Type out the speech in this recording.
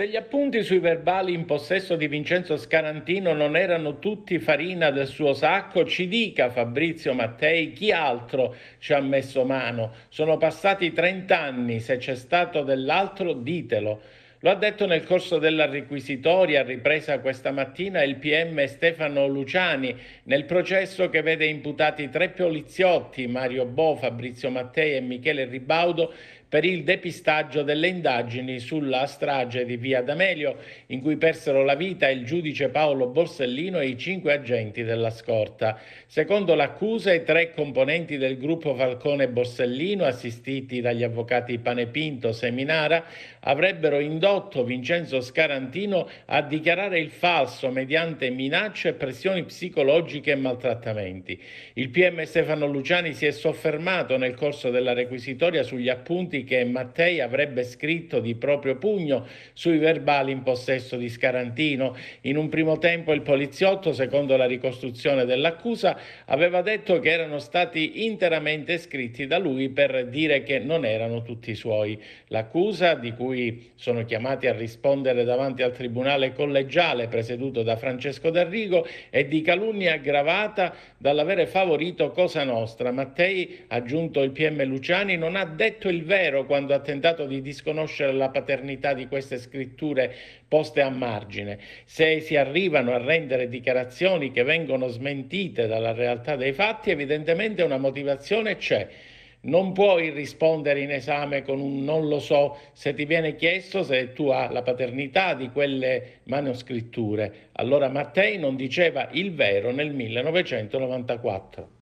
Se gli appunti sui verbali in possesso di Vincenzo Scarantino non erano tutti farina del suo sacco, ci dica Fabrizio Mattei chi altro ci ha messo mano. Sono passati 30 anni, se c'è stato dell'altro ditelo. Lo ha detto nel corso della requisitoria ripresa questa mattina il PM Stefano Luciani nel processo che vede imputati tre poliziotti, Mario Bo, Fabrizio Mattei e Michele Ribaudo, per il depistaggio delle indagini sulla strage di Via D'Amelio in cui persero la vita il giudice Paolo Borsellino e i cinque agenti della scorta. Secondo l'accusa i tre componenti del gruppo Falcone Borsellino assistiti dagli avvocati Panepinto Seminara avrebbero indotto Vincenzo Scarantino a dichiarare il falso mediante minacce, pressioni psicologiche e maltrattamenti. Il PM Stefano Luciani si è soffermato nel corso della requisitoria sugli appunti punti che Mattei avrebbe scritto di proprio pugno sui verbali in possesso di Scarantino. In un primo tempo il poliziotto, secondo la ricostruzione dell'accusa, aveva detto che erano stati interamente scritti da lui per dire che non erano tutti suoi. L'accusa, di cui sono chiamati a rispondere davanti al Tribunale collegiale presieduto da Francesco D'Arrigo, è di calunnia aggravata dall'avere favorito Cosa Nostra. Mattei, aggiunto il PM Luciani, non ha detto il vero Nero quando ha tentato di disconoscere la paternità di queste scritture poste a margine. Se si arrivano a rendere dichiarazioni che vengono smentite dalla realtà dei fatti, evidentemente una motivazione c'è. Non puoi rispondere in esame con un non lo so se ti viene chiesto se tu hai la paternità di quelle manoscritture. Allora Mattei non diceva il vero nel 1994.